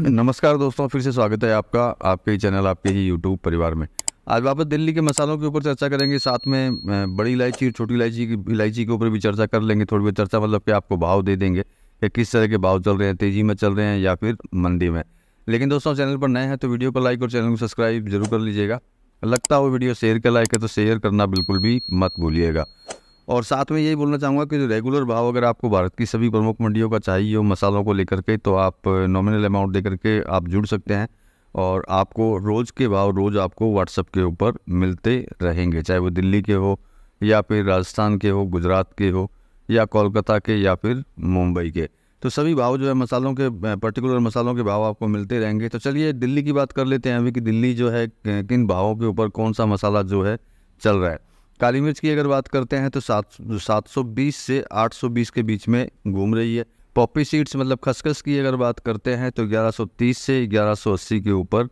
नमस्कार दोस्तों फिर से स्वागत है आपका आपके ही चैनल आपके ही यूट्यूब परिवार में आज वापस दिल्ली के मसालों के ऊपर चर्चा करेंगे साथ में बड़ी इलायची और छोटी इलायची की इलायची के ऊपर भी चर्चा कर लेंगे थोड़ी बहुत चर्चा मतलब कि आपको भाव दे देंगे कि किस तरह के भाव चल रहे हैं तेज़ी में चल रहे हैं या फिर मंदी में लेकिन दोस्तों चैनल पर नए हैं तो वीडियो को लाइक और चैनल को सब्सक्राइब जरूर कर लीजिएगा लगता हो वीडियो शेयर कर लाइक है तो शेयर करना बिल्कुल भी मत भूलिएगा और साथ में यही बोलना चाहूँगा कि जो रेगुलर भाव अगर आपको भारत की सभी प्रमुख मंडियों का चाहिए हो मसालों को लेकर के तो आप नॉमिनल अमाउंट दे करके आप जुड़ सकते हैं और आपको रोज़ के भाव रोज़ आपको व्हाट्सअप के ऊपर मिलते रहेंगे चाहे वो दिल्ली के हो या फिर राजस्थान के हो गुजरात के हो या कोलकाता के या फिर मुंबई के तो सभी भाव जो है मसालों के पर्टिकुलर मसालों के भाव आपको मिलते रहेंगे तो चलिए दिल्ली की बात कर लेते हैं अभी कि दिल्ली जो है किन भावों के ऊपर कौन सा मसाला जो है चल रहा है काली मिर्च की अगर बात करते हैं तो सात सात सौ बीस से आठ सौ बीस के बीच में घूम रही है पॉपी सीड्स मतलब खसखस की अगर बात करते हैं तो ग्यारह सौ तीस से ग्यारह सौ अस्सी के ऊपर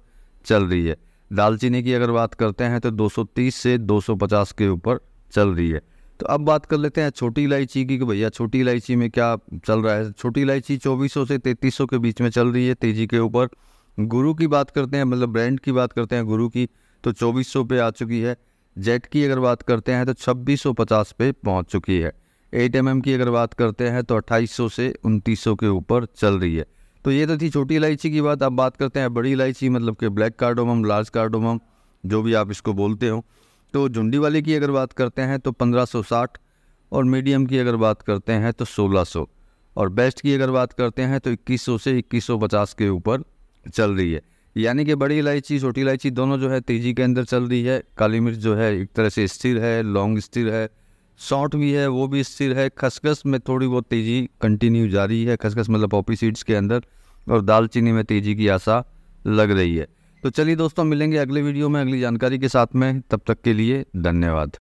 चल रही है दालचीनी की अगर बात करते हैं तो दो सौ तीस से दो सौ पचास के ऊपर चल रही है तो अब बात कर लेते हैं छोटी इलायची की कि भैया छोटी इलायची में क्या चल रहा है छोटी इलायची चौबीस सौ से सौ के बीच में चल रही है तेज़ी के ऊपर गुरु की बात करते हैं मतलब ब्रांड की बात करते हैं गुरु की तो चौबीस सौ पे आ चुकी है जेट की अगर बात करते हैं तो 2650 पे पहुंच चुकी है एट एम की अगर बात करते हैं तो 2800 से 2900 के ऊपर चल रही है तो ये तो थी छोटी इलायची की बात अब बात करते हैं बड़ी इलायची मतलब कि ब्लैक कार्डोमम लार्ज कार्डोमम जो भी आप इसको बोलते हो तो झुंडी वाले की अगर बात करते हैं तो 1560 और मीडियम की अगर बात करते हैं तो 1600 और बेस्ट की अगर बात करते हैं तो 2100 से 2150 के ऊपर चल रही है यानी कि बड़ी इलायची छोटी इलायची दोनों जो है तेज़ी के अंदर चल रही है काली मिर्च जो है एक तरह से स्थिर है लॉन्ग स्थिर है शॉर्ट भी है वो भी स्थिर है खसखस में थोड़ी बहुत तेज़ी कंटिन्यू जा रही है खसखस मतलब पॉपी सीड्स के अंदर और दालचीनी में तेज़ी की आशा लग रही है तो चलिए दोस्तों मिलेंगे अगले वीडियो में अगली जानकारी के साथ में तब तक के लिए धन्यवाद